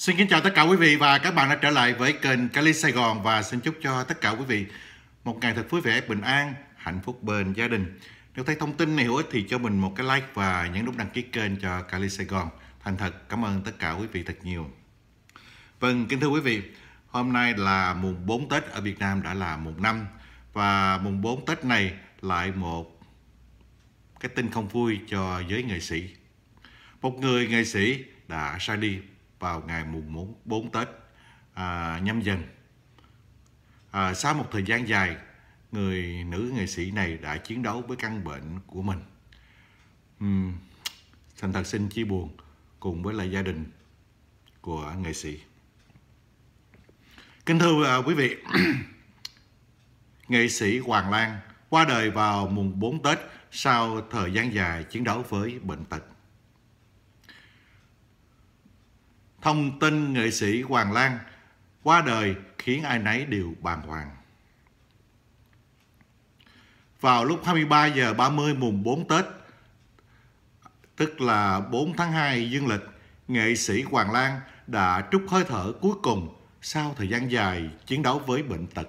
Xin kính chào tất cả quý vị và các bạn đã trở lại với kênh Cali Sài Gòn và xin chúc cho tất cả quý vị một ngày thật vui vẻ, bình an, hạnh phúc bên gia đình. Nếu thấy thông tin này hữu ích thì cho mình một cái like và nhấn nút đăng ký kênh cho Cali Sài Gòn. Thành thật cảm ơn tất cả quý vị thật nhiều. Vâng, kính thưa quý vị, hôm nay là mùng 4 Tết ở Việt Nam đã là mùng 5 và mùng 4 Tết này lại một cái tin không vui cho giới nghệ sĩ. Một người nghệ sĩ đã ra đi vào ngày mùng 4, 4 Tết à, nhâm dần. À, sau một thời gian dài, người nữ nghệ sĩ này đã chiến đấu với căn bệnh của mình. Uhm, thành thật xin chia buồn cùng với lại gia đình của nghệ sĩ. Kính thưa à, quý vị, nghệ sĩ Hoàng Lan qua đời vào mùng 4 Tết sau thời gian dài chiến đấu với bệnh tật. thông tin nghệ sĩ Hoàng Lan qua đời khiến ai nấy đều bàng hoàng. Vào lúc 23 giờ 30 mùng 4 Tết, tức là 4 tháng 2 dương lịch, nghệ sĩ Hoàng Lan đã trút hơi thở cuối cùng sau thời gian dài chiến đấu với bệnh tật.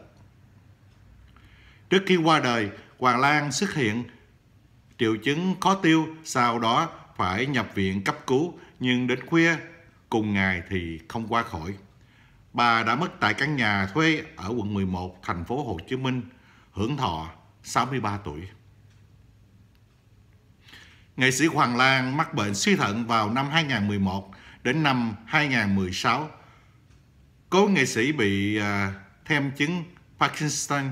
Trước khi qua đời, Hoàng Lan xuất hiện triệu chứng khó tiêu, sau đó phải nhập viện cấp cứu, nhưng đến khuya Cùng ngày thì không qua khỏi. Bà đã mất tại căn nhà thuê ở quận 11, thành phố Hồ Chí Minh, hưởng thọ 63 tuổi. Nghệ sĩ Hoàng Lan mắc bệnh suy thận vào năm 2011 đến năm 2016. Cố nghệ sĩ bị à, thêm chứng Parkinson,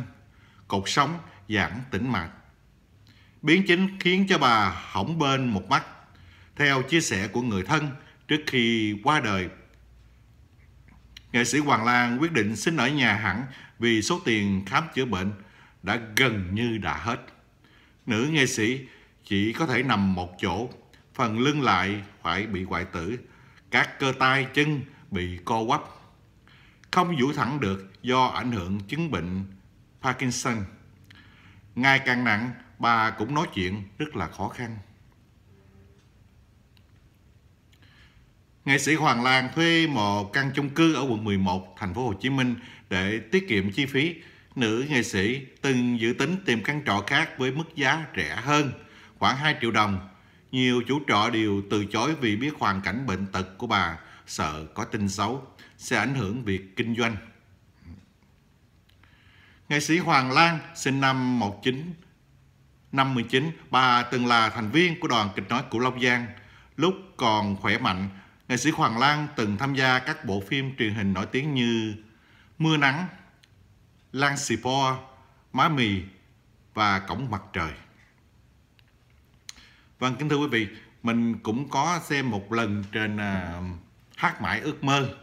cột sống, giãn tĩnh mạch. Biến chứng khiến cho bà hỏng bên một mắt. Theo chia sẻ của người thân, trước khi qua đời. Nghệ sĩ Hoàng Lan quyết định xin ở nhà hẳn vì số tiền khám chữa bệnh đã gần như đã hết. Nữ nghệ sĩ chỉ có thể nằm một chỗ, phần lưng lại phải bị hoại tử, các cơ tay chân bị co quắp. Không duỗi thẳng được do ảnh hưởng chứng bệnh Parkinson. Ngày càng nặng, bà cũng nói chuyện rất là khó khăn. Nghệ sĩ Hoàng Lan thuê một căn chung cư ở quận 11, thành phố Hồ Chí Minh để tiết kiệm chi phí. Nữ nghệ sĩ từng dự tính tìm căn trọ khác với mức giá rẻ hơn, khoảng 2 triệu đồng. Nhiều chủ trọ đều từ chối vì biết hoàn cảnh bệnh tật của bà, sợ có tin xấu, sẽ ảnh hưởng việc kinh doanh. Nghệ sĩ Hoàng Lan sinh năm 19 năm 19, bà từng là thành viên của đoàn kịch nói của Long Giang. Lúc còn khỏe mạnh, Nghệ sĩ Hoàng Lan từng tham gia các bộ phim truyền hình nổi tiếng như Mưa Nắng, Lan Xì Po, Má Mì và Cổng Mặt Trời. Vâng, kính thưa quý vị, mình cũng có xem một lần trên à, Hát Mãi Ước Mơ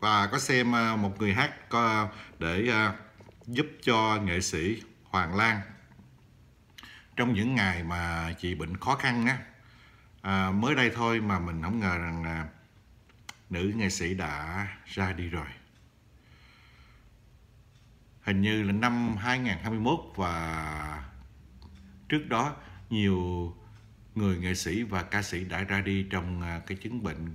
và có xem à, một người hát à, để giúp cho nghệ sĩ Hoàng Lan trong những ngày mà chị bệnh khó khăn á à, mới đây thôi mà mình không ngờ rằng là nữ nghệ sĩ đã ra đi rồi hình như là năm 2021 và trước đó nhiều người nghệ sĩ và ca sĩ đã ra đi trong à, cái chứng bệnh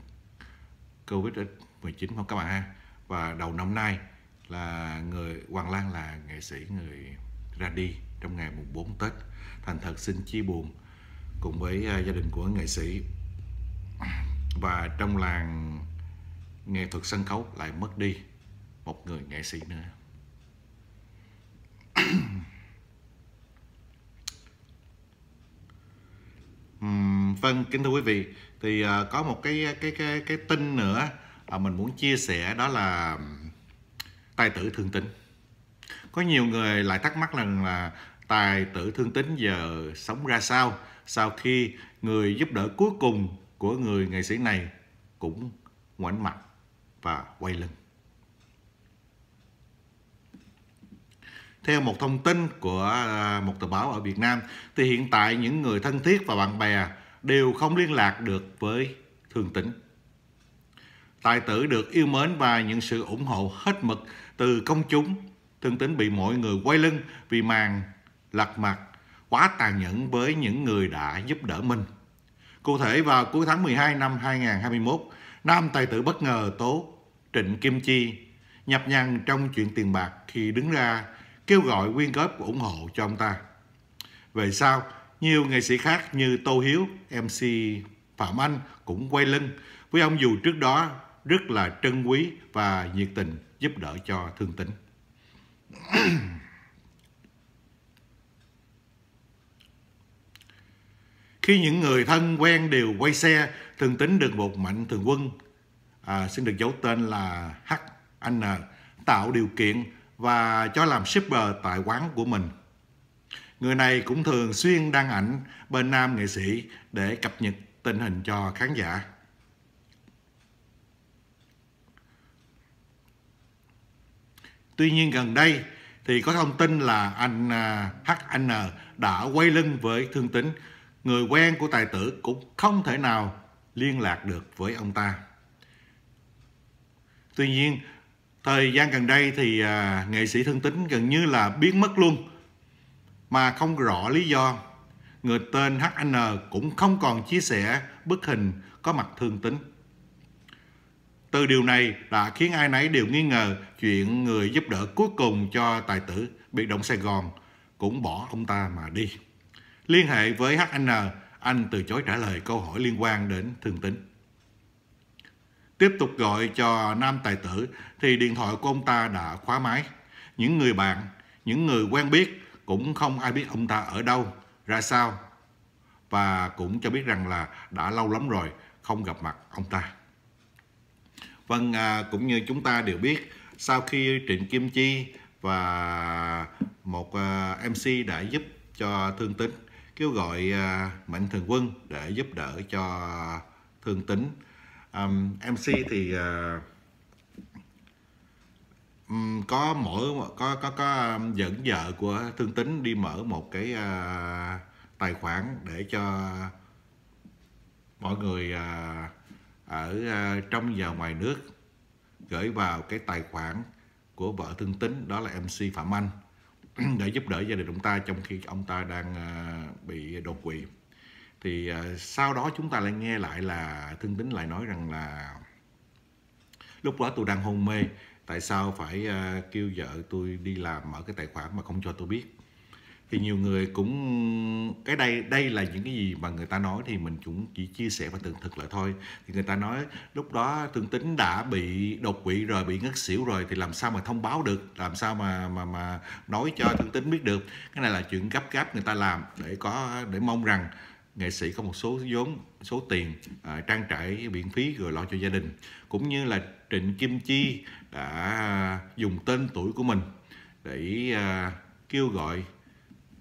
Covid-19 không các bạn ha và đầu năm nay là người Hoàng Lan là nghệ sĩ người ra đi trong ngày mùng 4 Tết thành thật xin chia buồn cùng với à, gia đình của nghệ sĩ và trong làng nghệ thuật sân khấu lại mất đi một người nghệ sĩ nữa vâng kính thưa quý vị thì à, có một cái cái cái cái tin nữa uh, mình muốn chia sẻ đó là tài tử thương tính có nhiều người lại thắc mắc rằng là tài tử thương tính giờ sống ra sao sau khi người giúp đỡ cuối cùng của người nghệ sĩ này cũng ngoảnh mặt và quay lưng. Theo một thông tin của à, một tờ báo ở Việt Nam thì hiện tại những người thân thiết và bạn bè đều không liên lạc được với Thường Tĩnh. Tài tử được yêu mến và những sự ủng hộ hết mực từ công chúng. Thường Tĩnh bị mọi người quay lưng vì màn lật mặt quá tàn nhẫn với những người đã giúp đỡ mình. Cụ thể vào cuối tháng 12 năm 2021, nam tài tử bất ngờ tố Trịnh Kim Chi nhập nhằng trong chuyện tiền bạc khi đứng ra kêu gọi quyên góp ủng hộ cho ông ta. Về sau, nhiều nghệ sĩ khác như Tô Hiếu, MC Phạm Anh cũng quay lưng với ông dù trước đó rất là trân quý và nhiệt tình giúp đỡ cho thương tính. Khi những người thân quen đều quay xe, thường tính được một mạnh thường quân, à, xin được giấu tên là HN, tạo điều kiện và cho làm shipper tại quán của mình. Người này cũng thường xuyên đăng ảnh bên nam nghệ sĩ để cập nhật tình hình cho khán giả. Tuy nhiên gần đây thì có thông tin là anh à, HN đã quay lưng với thương tính người quen của tài tử cũng không thể nào liên lạc được với ông ta. Tuy nhiên, thời gian gần đây thì à, nghệ sĩ thương tín gần như là biến mất luôn mà không rõ lý do. Người tên HN cũng không còn chia sẻ bức hình có mặt thương tín. Từ điều này đã khiến ai nấy đều nghi ngờ chuyện người giúp đỡ cuối cùng cho tài tử bị động Sài Gòn cũng bỏ ông ta mà đi. Liên hệ với HN, anh từ chối trả lời câu hỏi liên quan đến thương tính. Tiếp tục gọi cho nam tài tử thì điện thoại của ông ta đã khóa máy. Những người bạn, những người quen biết cũng không ai biết ông ta ở đâu, ra sao. Và cũng cho biết rằng là đã lâu lắm rồi không gặp mặt ông ta. Vâng, à, cũng như chúng ta đều biết, sau khi Trịnh Kim Chi và một à, MC đã giúp cho Thương Tính kêu gọi à, mạnh thường quân để giúp đỡ cho thương tín um, mc thì um, có mỗi có có có dẫn vợ của thương tín đi mở một cái uh, tài khoản để cho mọi người uh, ở uh, trong và ngoài nước gửi vào cái tài khoản của vợ thương tín đó là mc phạm anh để giúp đỡ gia đình ông ta trong khi ông ta đang à, bị đột quỵ thì à, sau đó chúng ta lại nghe lại là thương tín lại nói rằng là lúc đó tôi đang hôn mê tại sao phải à, kêu vợ tôi đi làm mở cái tài khoản mà không cho tôi biết thì nhiều người cũng cái đây đây là những cái gì mà người ta nói thì mình cũng chỉ chia sẻ và tường thực lại thôi thì người ta nói lúc đó thương tính đã bị đột quỵ rồi bị ngất xỉu rồi thì làm sao mà thông báo được làm sao mà mà mà nói cho thương tính biết được cái này là chuyện gấp gáp người ta làm để có để mong rằng nghệ sĩ có một số vốn số tiền à, trang trải viện phí rồi lo cho gia đình cũng như là trịnh kim chi đã dùng tên tuổi của mình để à, kêu gọi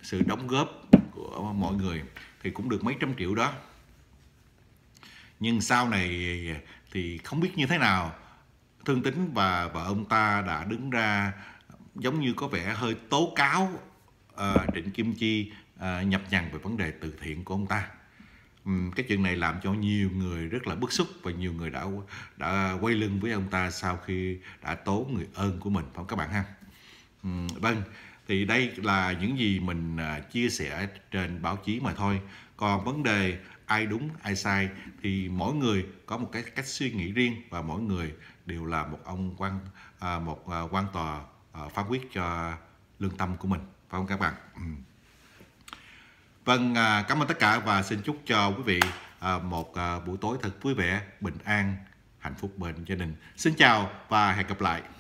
sự đóng góp của mọi người thì cũng được mấy trăm triệu đó nhưng sau này thì không biết như thế nào thương tính và vợ ông ta đã đứng ra giống như có vẻ hơi tố cáo uh, trịnh kim chi uh, nhập nhằn về vấn đề từ thiện của ông ta um, cái chuyện này làm cho nhiều người rất là bức xúc và nhiều người đã đã quay lưng với ông ta sau khi đã tố người ơn của mình phải không các bạn ha um, vâng thì đây là những gì mình à, chia sẻ trên báo chí mà thôi còn vấn đề ai đúng ai sai thì mỗi người có một cái cách suy nghĩ riêng và mỗi người đều là một ông quan à, một à, quan tòa phán quyết cho lương tâm của mình phải không các bạn ừ. vâng cảm ơn tất cả và xin chúc cho quý vị một buổi tối thật vui vẻ bình an hạnh phúc bên gia đình xin chào và hẹn gặp lại